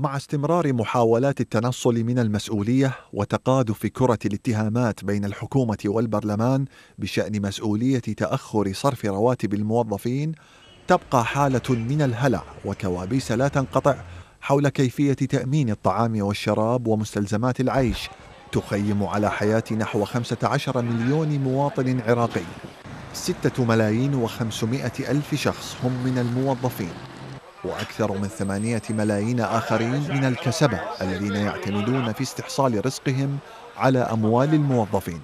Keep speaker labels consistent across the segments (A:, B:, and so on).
A: مع استمرار محاولات التنصل من المسؤوليه وتقاذف كره الاتهامات بين الحكومه والبرلمان بشان مسؤوليه تاخر صرف رواتب الموظفين تبقى حاله من الهلع وكوابيس لا تنقطع حول كيفيه تامين الطعام والشراب ومستلزمات العيش تخيم على حياه نحو 15 مليون مواطن عراقي ستة ملايين وخمسمائة ألف شخص هم من الموظفين وأكثر من ثمانية ملايين آخرين من الكسبة الذين يعتمدون في استحصال رزقهم على أموال الموظفين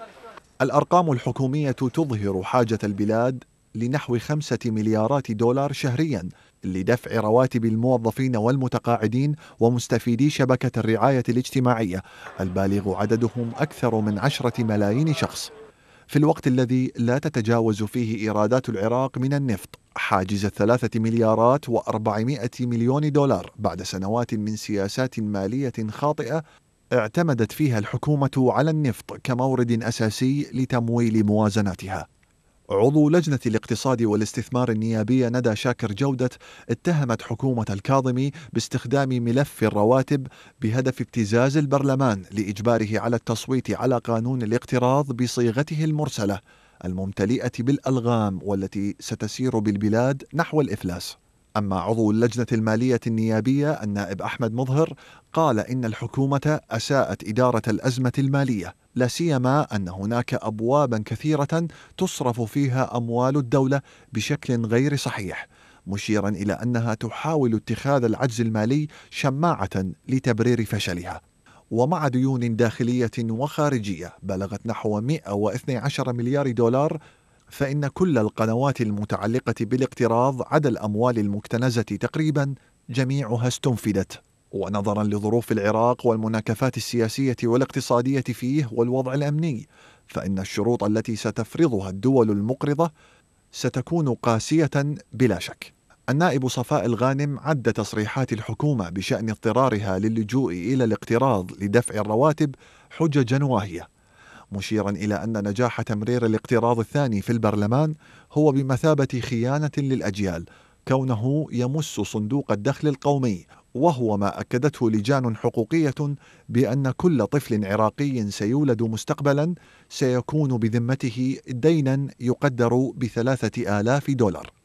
A: الأرقام الحكومية تظهر حاجة البلاد لنحو خمسة مليارات دولار شهريا لدفع رواتب الموظفين والمتقاعدين ومستفيدي شبكة الرعاية الاجتماعية البالغ عددهم أكثر من عشرة ملايين شخص في الوقت الذي لا تتجاوز فيه إيرادات العراق من النفط حاجز الثلاثة مليارات وأربعمائة مليون دولار بعد سنوات من سياسات مالية خاطئة اعتمدت فيها الحكومة على النفط كمورد أساسي لتمويل موازناتها عضو لجنة الاقتصاد والاستثمار النيابية ندى شاكر جودة اتهمت حكومة الكاظمي باستخدام ملف الرواتب بهدف ابتزاز البرلمان لإجباره على التصويت على قانون الاقتراض بصيغته المرسلة الممتلئة بالألغام والتي ستسير بالبلاد نحو الإفلاس أما عضو اللجنة المالية النيابية النائب أحمد مظهر قال إن الحكومة أساءت إدارة الأزمة المالية لا سيما أن هناك أبوابا كثيرة تصرف فيها أموال الدولة بشكل غير صحيح مشيرا إلى أنها تحاول اتخاذ العجز المالي شماعة لتبرير فشلها ومع ديون داخلية وخارجية بلغت نحو 112 مليار دولار فإن كل القنوات المتعلقة بالاقتراض عدا الأموال المكتنزة تقريبا جميعها استنفدت ونظرا لظروف العراق والمناكفات السياسية والاقتصادية فيه والوضع الأمني فإن الشروط التي ستفرضها الدول المقرضة ستكون قاسية بلا شك النائب صفاء الغانم عد تصريحات الحكومة بشأن اضطرارها للجوء إلى الاقتراض لدفع الرواتب حججا واهية مشيرا إلى أن نجاح تمرير الاقتراض الثاني في البرلمان هو بمثابة خيانة للأجيال كونه يمس صندوق الدخل القومي وهو ما اكدته لجان حقوقيه بان كل طفل عراقي سيولد مستقبلا سيكون بذمته دينا يقدر بثلاثه الاف دولار